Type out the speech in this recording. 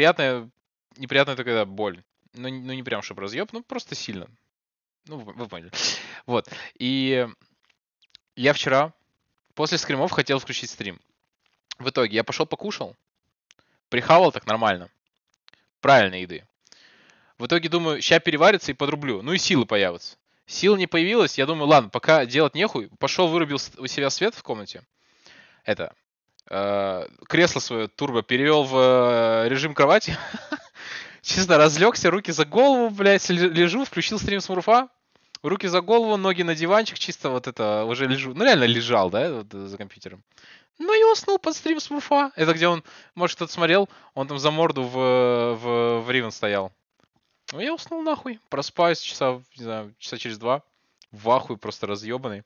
неприятная, неприятная это когда боль. Ну, ну, не прям, чтобы разъеб, ну, просто сильно. Ну, вы, поняли. Вот. И я вчера после скримов хотел включить стрим. В итоге я пошел покушал, прихавал так нормально. Правильной еды. В итоге думаю, сейчас переварится и подрублю. Ну и силы появятся. Сил не появилось. Я думаю, ладно, пока делать нехуй. Пошел, вырубил у себя свет в комнате. Это, Э, кресло свое турбо перевел в э, режим кровати. Честно, разлегся, руки за голову, блядь, лежу, включил стрим с Мурфа. Руки за голову, ноги на диванчик, чисто вот это, уже лежу. Ну, реально лежал, да, вот, э, за компьютером. Ну и уснул под стрим с Мурфа. Это где он, может, кто-то смотрел, он там за морду в, в, в Ривен стоял. Ну, я уснул нахуй, проспаюсь часа, не знаю, часа через два. В ахуе просто разъебанный.